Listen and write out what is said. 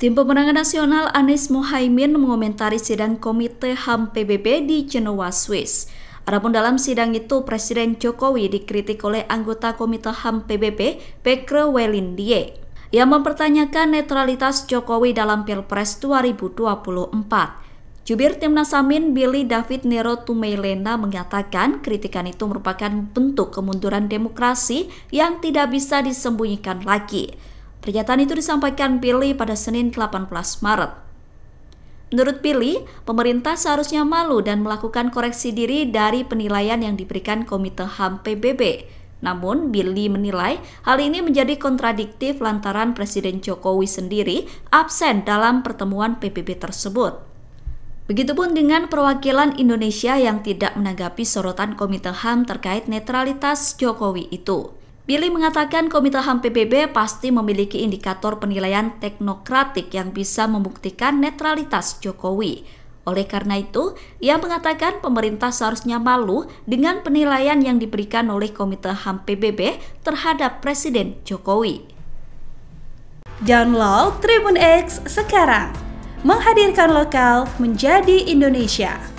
Tim pemenangan nasional Anies Mohaimin mengomentari sidang Komite HAM PBB di Jenewa, Swiss. Adapun dalam sidang itu, Presiden Jokowi dikritik oleh anggota Komite HAM PBB, Pekre Welindie, yang mempertanyakan netralitas Jokowi dalam Pilpres 2024. Jubir Timnas Amin Billy David Nero Tumelena mengatakan kritikan itu merupakan bentuk kemunduran demokrasi yang tidak bisa disembunyikan lagi. Pernyataan itu disampaikan Billy pada Senin 18 Maret. Menurut Billy, pemerintah seharusnya malu dan melakukan koreksi diri dari penilaian yang diberikan Komite HAM PBB. Namun, Billy menilai hal ini menjadi kontradiktif lantaran Presiden Jokowi sendiri absen dalam pertemuan PBB tersebut. Begitupun dengan perwakilan Indonesia yang tidak menanggapi sorotan Komite HAM terkait netralitas Jokowi itu. Billy mengatakan Komite HAM PBB pasti memiliki indikator penilaian teknokratik yang bisa membuktikan netralitas Jokowi. Oleh karena itu, ia mengatakan pemerintah seharusnya malu dengan penilaian yang diberikan oleh Komite HAM PBB terhadap Presiden Jokowi. Download Tribun X sekarang, menghadirkan lokal menjadi Indonesia.